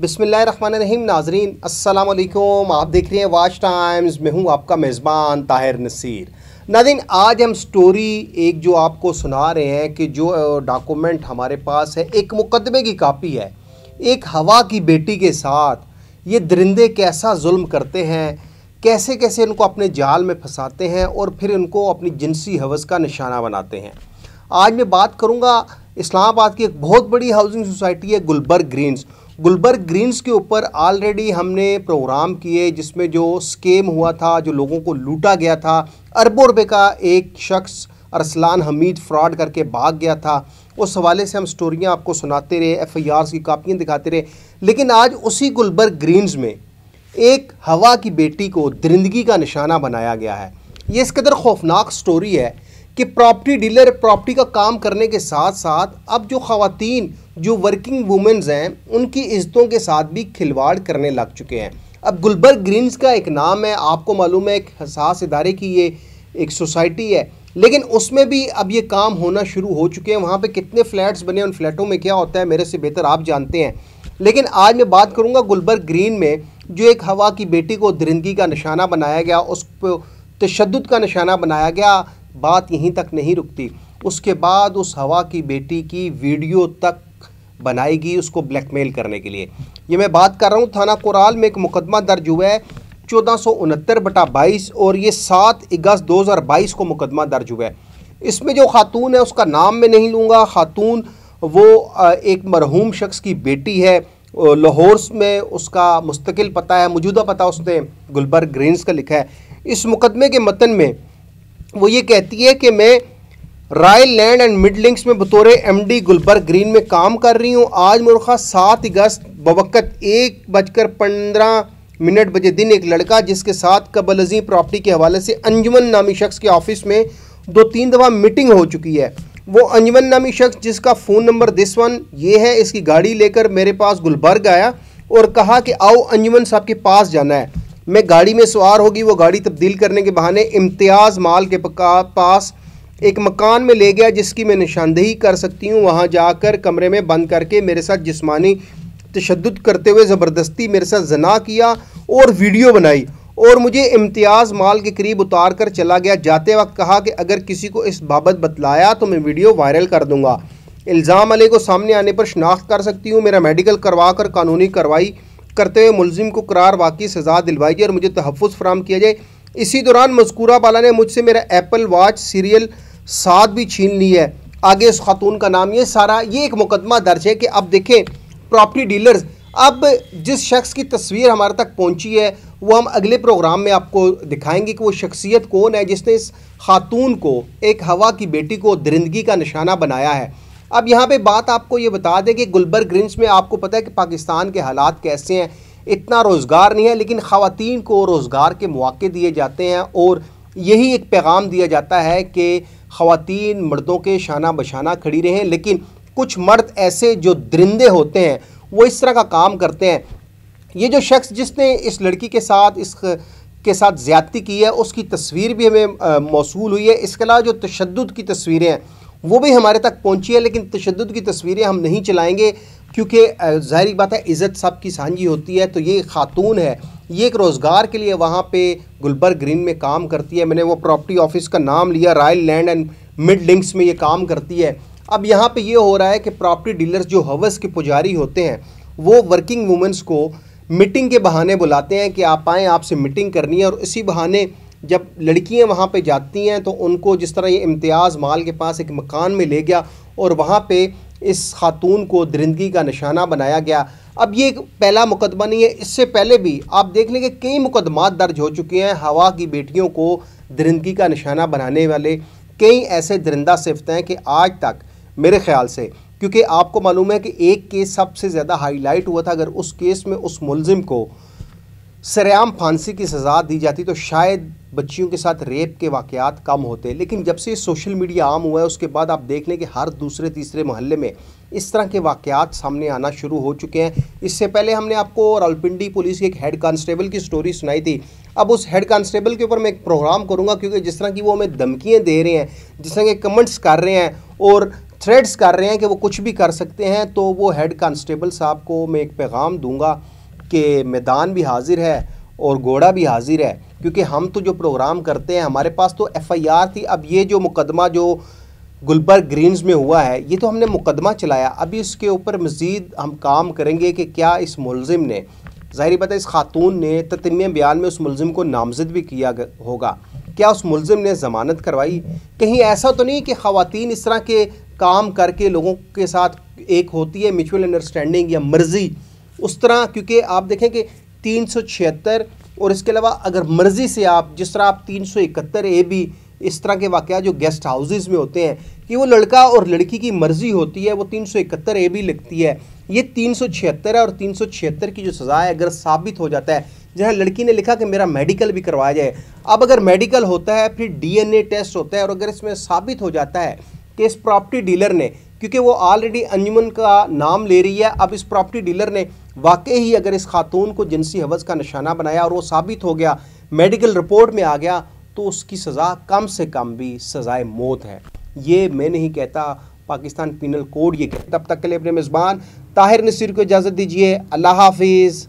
बिसमीम नाजरीन असलकुम आप देख रहे हैं वाच टाइम्स में हूँ आपका मेज़बान ताहिर नसीर नादिन आज हम स्टोरी एक जो आपको सुना रहे हैं कि जो डॉक्यूमेंट हमारे पास है एक मुकदमे की कापी है एक हवा की बेटी के साथ ये दरिंदे कैसा जुल्म करते हैं कैसे कैसे इनको अपने जाल में फंसाते हैं और फिर इनको अपनी जिनसी हवस का निशाना बनाते हैं आज मैं बात करूँगा इस्लामाबाद की एक बहुत बड़ी हाउसिंग सोसाइटी है गुलबर्ग ग्रीन्स गुलबर्ग ग्रीन्स के ऊपर ऑलरेडी हमने प्रोग्राम किए जिसमें जो स्केम हुआ था जो लोगों को लूटा गया था अरबों रुपये का एक शख्स अरसलान हमीद फ्रॉड करके भाग गया था उस हवाले से हम स्टोरियाँ आपको सुनाते रहे एफ आई आर्स की कापियाँ दिखाते रहे लेकिन आज उसी गुलबर्ग ग्रीन्स में एक हवा की बेटी को दरिंदगी का निशाना बनाया गया है ये इस कदर खौफनाक स्टोरी है कि प्रॉपर्टी डीलर प्रॉपर्टी का काम करने के साथ साथ अब जो खातन जो वर्किंग वूमेंस हैं उनकी इज्जतों के साथ भी खिलवाड़ करने लग चुके हैं अब गुलबर्ग ग्रीन्स का एक नाम है आपको मालूम है एक हसास इदारे की ये एक सोसाइटी है लेकिन उसमें भी अब ये काम होना शुरू हो चुके हैं वहाँ पे कितने फ्लैट्स बने उन फ्लैटों में क्या होता है मेरे से बेहतर आप जानते हैं लेकिन आज मैं बात करूँगा गुलबर्ग ग्रीन में जो एक हवा की बेटी को दरिंदगी का निशाना बनाया गया उस पर तशद का निशाना बनाया गया बात यहीं तक नहीं रुकती उसके बाद उस हवा की बेटी की वीडियो तक बनाएगी उसको ब्लैकमेल करने के लिए ये मैं बात कर रहा हूँ थाना कोराल में एक मुकदमा दर्ज हुआ है चौदह सौ उनहत्तर बटा बाईस और ये सात अगस्त दो हज़ार बाईस को मुकदमा दर्ज हुआ है इसमें जो खातून है उसका नाम मैं नहीं लूँगा खातून वो एक मरहूम शख्स की बेटी है लाहौर में उसका मुस्तकिल पता है मौजूदा पता उसने गुलबर्ग ग्रीनस का लिखा है इस मुकदमे के मतन में वो ये कहती है कि मैं रायल लैंड एंड मिडलिंग्स में बतौर एमडी गुलबर्ग ग्रीन में काम कर रही हूँ आज मुर्खा सात अगस्त बवक्त एक बजकर पंद्रह मिनट बजे दिन एक लड़का जिसके साथ कबल अजीम प्रॉपर्टी के हवाले से अंजुमन नामी शख्स के ऑफिस में दो तीन दफ़ा मीटिंग हो चुकी है वो अंजुमन नामी शख्स जिसका फ़ोन नंबर दिस वन ये है इसकी गाड़ी लेकर मेरे पास गुलबर्ग आया और कहा कि आओ अंजुमन साहब के पास जाना है में गाड़ी में सवार होगी वो गाड़ी तब्दील करने के बहाने इम्तियाज़ माल के पास एक मकान में ले गया जिसकी मैं निशानदेही कर सकती हूँ वहाँ जाकर कमरे में बंद करके मेरे साथ जिस्मानी तशद करते हुए ज़बरदस्ती मेरे साथ जना किया और वीडियो बनाई और मुझे इम्तियाज़ माल के करीब उतार कर चला गया जाते वक्त कहा कि अगर किसी को इस बाबत बतलाया तो मैं वीडियो वायरल कर दूँगा इल्ज़ाम अले को सामने आने पर शनाख्त कर सकती हूँ मेरा मेडिकल करवा कर कानूनी कार्रवाई करते हुए मुलजिम को करार वाकई सजा दिलवाई जाए और मुझे तहफ़ फ्राहम किया जाए इसी दौरान मस्कूरा बाला ने मुझसे मेरा एप्पल वॉच सीरियल साथ भी छीन ली है आगे इस खातून का नाम ये सारा ये एक मुकदमा दर्ज है कि अब देखें प्रॉपर्टी डीलर्स अब जिस शख्स की तस्वीर हमारे तक पहुंची है वो हम अगले प्रोग्राम में आपको दिखाएंगे कि वो शख्सियत कौन है जिसने इस खातून को एक हवा की बेटी को दरिंदगी का निशाना बनाया है अब यहाँ पे बात आपको ये बता दें कि गुलबर्ग रिंच में आपको पता है कि पाकिस्तान के हालात कैसे हैं इतना रोज़गार नहीं है लेकिन ख़वान को रोज़गार के मौके दिए जाते हैं और यही एक पैगाम दिया जाता है कि ख़वातीन मर्दों के शाना बशाना खड़ी रहें लेकिन कुछ मर्द ऐसे जो दरिंदे होते हैं वो इस तरह का काम करते हैं ये जो शख्स जिसने इस लड़की के साथ इस के साथ ज्यादती की है उसकी तस्वीर भी हमें मौसू हुई है इसके अलावा जो तशद की तस्वीरें हैं वो भी हमारे तक पहुंची है लेकिन तशद की तस्वीरें हम नहीं चलाएंगे क्योंकि जाहिर बात है इज़्ज़त सब की सांझी होती है तो ये खातून है ये एक रोज़गार के लिए वहाँ पे गुलबर्ग ग्रीन में काम करती है मैंने वो प्रॉपर्टी ऑफिस का नाम लिया royal land and mid links में ये काम करती है अब यहाँ पे ये हो रहा है कि प्रॉपर्टी डीलर्स जो हवस के पुजारी होते हैं वो वर्किंग वूमेंस को मीटिंग के बहाने बुलाते हैं कि आप आएँ आपसे मीटिंग करनी है और इसी बहाने जब लड़कियां वहाँ पे जाती हैं तो उनको जिस तरह ये इम्तियाज़ माल के पास एक मकान में ले गया और वहाँ पे इस खातून को दरिंदगी का निशाना बनाया गया अब ये एक पहला मुकदमा नहीं है इससे पहले भी आप देख लेंगे कई मुकदमात दर्ज हो चुके हैं हवा की बेटियों को दरिंदगी का निशाना बनाने वाले कई ऐसे दरिंदा सिफ्त हैं कि आज तक मेरे ख्याल से क्योंकि आपको मालूम है कि एक केस सबसे ज़्यादा हाईलाइट हुआ था अगर उस केस में उस मुलजिम को सरेआम फांसी की सज़ा दी जाती तो शायद बच्चियों के साथ रेप के वाकयात कम होते लेकिन जब से सोशल मीडिया आम हुआ है उसके बाद आप देख लें कि हर दूसरे तीसरे मोहल्ले में इस तरह के वाकयात सामने आना शुरू हो चुके हैं इससे पहले हमने आपको रावलपिंडी पुलिस के एक हेड कांस्टेबल की स्टोरी सुनाई थी अब उस हेड कांस्टेबल के ऊपर मैं एक प्रोग्राम करूँगा क्योंकि जिस तरह की वो हमें धमकियाँ दे रहे हैं जिस तरह के कमेंट्स कर रहे हैं और थ्रेड्स कर रहे हैं कि वो कुछ भी कर सकते हैं तो वो हेड कांस्टेबल साहब को मैं एक पैगाम दूंगा कि मैदान भी हाजिर है और घोड़ा भी हाजिर है क्योंकि हम तो जो प्रोग्राम करते हैं हमारे पास तो एफआईआर थी अब ये जो मुकदमा जो गुलबर्ग ग्रीन्स में हुआ है ये तो हमने मुकदमा चलाया अभी इसके ऊपर मज़ीद हम काम करेंगे कि क्या इस मुलिम ने ज़ाहिर बात है इस खातून ने ततम बयान में उस मुलिम को नामजद भी किया होगा क्या उस मुलिम ने ज़मानत करवाई कहीं ऐसा तो नहीं कि ख़वातीन इस तरह के काम करके लोगों के साथ एक होती है म्यूचुअल अंडरस्टैंडिंग या मर्ज़ी उस तरह क्योंकि आप देखें कि तीन सौ छिहत्तर और इसके अलावा अगर मर्ज़ी से आप जिस तरह आप तीन सौ इकहत्तर ए बी इस तरह के वाक़ जो गेस्ट हाउसेज़ में होते हैं कि वो लड़का और लड़की की मर्ज़ी होती है वो तीन सौ इकहत्तर ए भी लिखती है ये तीन सौ छिहत्तर है और तीन सौ छिहत्तर की जो सज़ा है अगर साबित हो जाता है जहाँ लड़की ने लिखा कि मेरा मेडिकल भी करवाया जाए अब अगर मेडिकल होता है फिर डीएनए टेस्ट होता है और अगर इसमें साबित हो जाता है कि इस प्रॉपर्टी डीलर ने क्योंकि वो ऑलरेडी अंजुमन का नाम ले रही है अब इस प्रॉपर्टी डीलर ने वाकई ही अगर इस खातून को जिनसी हवस का निशाना बनाया और वो साबित हो गया मेडिकल रिपोर्ट में आ गया तो उसकी सज़ा कम से कम भी सज़ाए मौत है ये मैं नहीं कहता पाकिस्तान पिनल कोड ये कहता तब तक के लिए अपने मेज़बान ताहिर नसीर को इजाज़त दीजिए अल्लाह हाफिज़